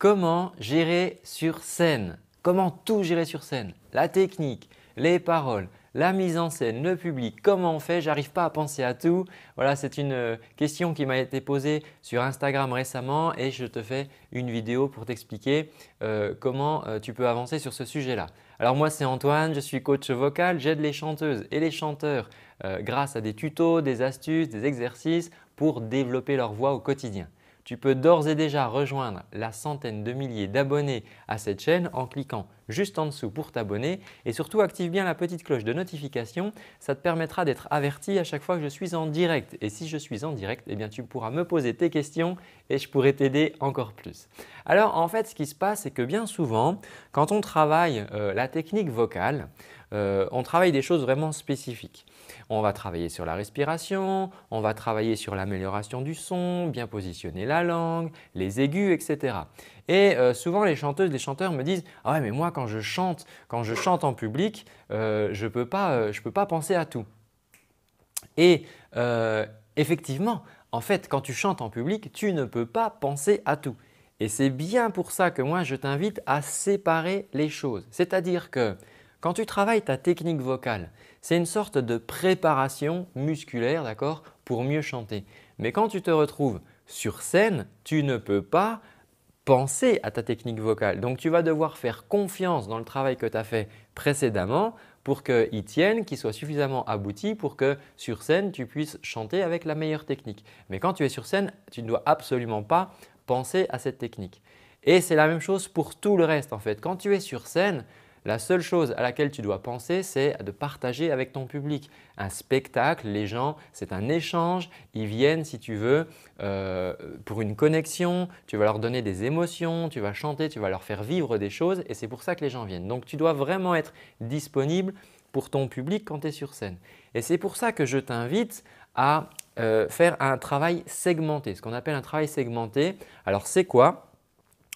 Comment gérer sur scène Comment tout gérer sur scène La technique, les paroles, la mise en scène, le public, comment on fait J'arrive pas à penser à tout. Voilà, c'est une euh, question qui m'a été posée sur Instagram récemment et je te fais une vidéo pour t'expliquer euh, comment euh, tu peux avancer sur ce sujet-là. Alors moi c'est Antoine, je suis coach vocal, j'aide les chanteuses et les chanteurs grâce à des tutos, des astuces, des exercices pour développer leur voix au quotidien. Tu peux d'ores et déjà rejoindre la centaine de milliers d'abonnés à cette chaîne en cliquant juste en dessous pour t'abonner et surtout active bien la petite cloche de notification, ça te permettra d'être averti à chaque fois que je suis en direct et si je suis en direct, eh bien tu pourras me poser tes questions et je pourrai t'aider encore plus. Alors en fait, ce qui se passe, c'est que bien souvent, quand on travaille euh, la technique vocale, euh, on travaille des choses vraiment spécifiques. On va travailler sur la respiration, on va travailler sur l'amélioration du son, bien positionner la langue, les aigus, etc. Et euh, souvent les chanteuses, les chanteurs me disent « Ah ouais, mais moi quand je chante, quand je chante en public, euh, je ne peux, peux, pas penser à tout. » Et effectivement, en fait, quand tu chantes en public, tu ne peux pas penser à tout. Et c'est bien pour ça que moi, je t'invite à séparer les choses. C'est-à-dire que quand tu travailles ta technique vocale, c'est une sorte de préparation musculaire, d'accord, pour mieux chanter. Mais quand tu te retrouves sur scène, tu ne peux pas penser à ta technique vocale. Donc tu vas devoir faire confiance dans le travail que tu as fait précédemment pour qu'il tienne, qu'il soit suffisamment abouti pour que sur scène tu puisses chanter avec la meilleure technique. Mais quand tu es sur scène, tu ne dois absolument pas penser à cette technique. Et c'est la même chose pour tout le reste en fait. Quand tu es sur scène, la seule chose à laquelle tu dois penser, c'est de partager avec ton public. Un spectacle, les gens, c'est un échange, ils viennent si tu veux euh, pour une connexion, tu vas leur donner des émotions, tu vas chanter, tu vas leur faire vivre des choses et c'est pour ça que les gens viennent. Donc tu dois vraiment être disponible pour ton public quand tu es sur scène. Et c'est pour ça que je t'invite à euh, faire un travail segmenté, ce qu'on appelle un travail segmenté. Alors c'est quoi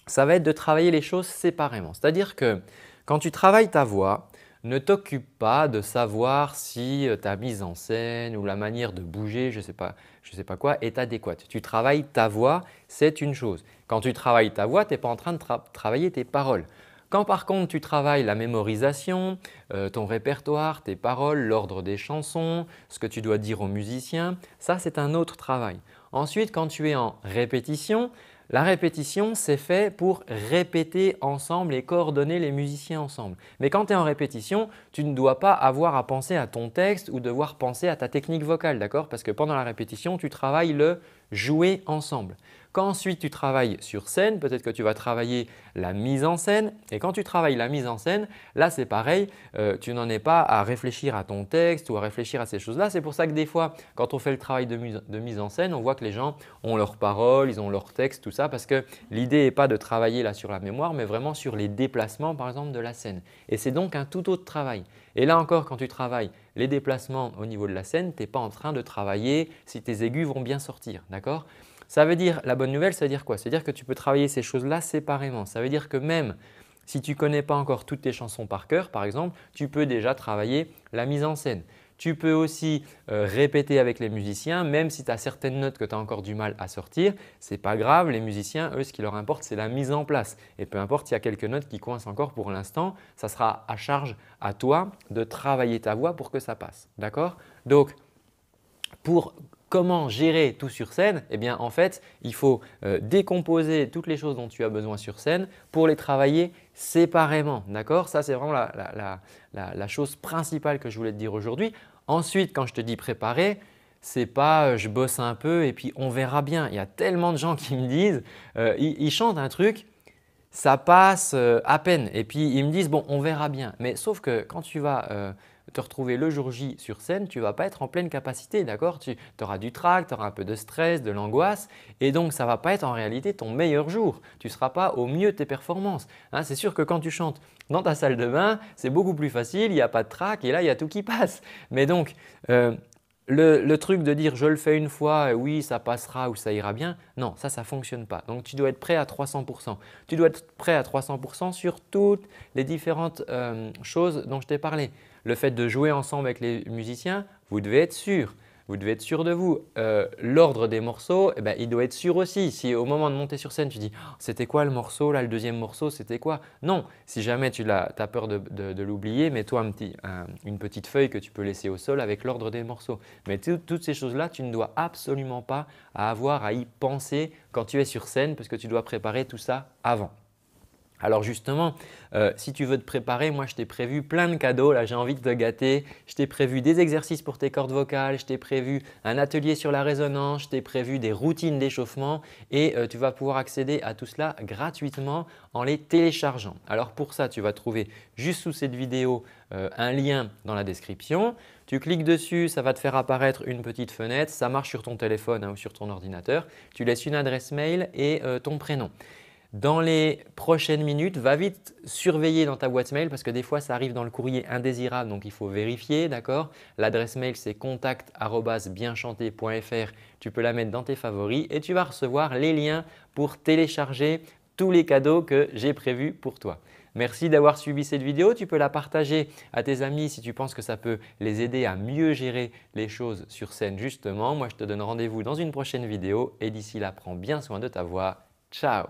Ça va être de travailler les choses séparément. C'est-à-dire que quand tu travailles ta voix, ne t'occupe pas de savoir si euh, ta mise en scène ou la manière de bouger, je ne sais, pas, sais pas quoi, est adéquate. Tu travailles ta voix, c'est une chose. Quand tu travailles ta voix, tu n'es pas en train de travailler tes paroles. Quand par contre tu travailles la mémorisation, euh, ton répertoire, tes paroles, l'ordre des chansons, ce que tu dois dire aux musiciens, ça c'est un autre travail. Ensuite, quand tu es en répétition, la répétition, c'est fait pour répéter ensemble et coordonner les musiciens ensemble. Mais quand tu es en répétition, tu ne dois pas avoir à penser à ton texte ou devoir penser à ta technique vocale, d'accord Parce que pendant la répétition, tu travailles le jouer ensemble qu'ensuite tu travailles sur scène, peut-être que tu vas travailler la mise en scène et quand tu travailles la mise en scène, là c'est pareil, euh, tu n'en es pas à réfléchir à ton texte ou à réfléchir à ces choses-là. C'est pour ça que des fois, quand on fait le travail de mise, en scène, on voit que les gens ont leurs paroles, ils ont leurs textes, tout ça, parce que l'idée n'est pas de travailler là sur la mémoire, mais vraiment sur les déplacements par exemple de la scène. Et c'est donc un tout autre travail. Et là encore, quand tu travailles les déplacements au niveau de la scène, tu n'es pas en train de travailler si tes aigus vont bien sortir, d'accord ça veut dire, la bonne nouvelle, ça veut dire quoi Ça veut dire que tu peux travailler ces choses-là séparément. Ça veut dire que même si tu ne connais pas encore toutes tes chansons par cœur, par exemple, tu peux déjà travailler la mise en scène. Tu peux aussi euh, répéter avec les musiciens, même si tu as certaines notes que tu as encore du mal à sortir, ce n'est pas grave, les musiciens, eux, ce qui leur importe, c'est la mise en place. Et peu importe s'il y a quelques notes qui coincent encore pour l'instant, ça sera à charge à toi de travailler ta voix pour que ça passe. D'accord Donc, pour comment gérer tout sur scène Eh bien, en fait, il faut euh, décomposer toutes les choses dont tu as besoin sur scène pour les travailler séparément. D'accord Ça, c'est vraiment la, chose principale que je voulais te dire aujourd'hui. Ensuite, quand je te dis préparer, c'est pas euh, je bosse un peu et puis on verra bien. Il y a tellement de gens qui me disent, euh, ils, ils, chantent un truc, ça passe à peine et puis ils me disent bon, on verra bien. Mais sauf que quand tu vas te retrouver le jour J sur scène, tu ne vas pas être en pleine capacité, d'accord Tu auras du trac, tu auras un peu de stress, de l'angoisse et donc ça ne va pas être en réalité ton meilleur jour. Tu ne seras pas au mieux de tes performances. Hein. c'est sûr que quand tu chantes dans ta salle de bain, c'est beaucoup plus facile, il n'y a pas de trac et là, il y a tout qui passe. Mais donc, euh, le, truc de dire je le fais une fois, oui, ça passera ou ça ira bien, non, ça, ça ne fonctionne pas. Donc tu dois être prêt à 300%. Tu dois être prêt à 300% sur toutes les différentes euh, choses dont je t'ai parlé le fait de jouer ensemble avec les musiciens, vous devez être sûr. Vous devez être sûr de vous. Euh, l'ordre des morceaux, eh ben, il doit être sûr aussi. Si au moment de monter sur scène, tu dis oh, c'était quoi le morceau, là le deuxième morceau, c'était quoi Non, si jamais tu as, peur de, l'oublier, mets-toi petit, une petite feuille que tu peux laisser au sol avec l'ordre des morceaux. Mais toutes ces choses-là, tu ne dois absolument pas avoir à y penser quand tu es sur scène parce que tu dois préparer tout ça avant. Alors justement, euh, si tu veux te préparer, moi je t'ai prévu plein de cadeaux, là j'ai envie de te gâter. Je t'ai prévu des exercices pour tes cordes vocales, je t'ai prévu un atelier sur la résonance, je t'ai prévu des routines d'échauffement et euh, tu vas pouvoir accéder à tout cela gratuitement en les téléchargeant. Alors pour ça, tu vas trouver juste sous cette vidéo euh, un lien dans la description. Tu cliques dessus, ça va te faire apparaître une petite fenêtre, ça marche sur ton téléphone hein, ou sur ton ordinateur. Tu laisses une adresse mail et ton prénom dans les prochaines minutes, va vite surveiller dans ta boîte mail parce que des fois ça arrive dans le courrier indésirable, donc il faut vérifier, d'accord L'adresse mail c'est contact@bienchanté.fr. Tu peux la mettre dans tes favoris et tu vas recevoir les liens pour télécharger tous les cadeaux que j'ai prévus pour toi. Merci d'avoir suivi cette vidéo. Tu peux la partager à tes amis si tu penses que ça peut les aider à mieux gérer les choses sur scène justement. Moi, je te donne rendez-vous dans une prochaine vidéo et d'ici là, prends bien soin de ta voix. Ciao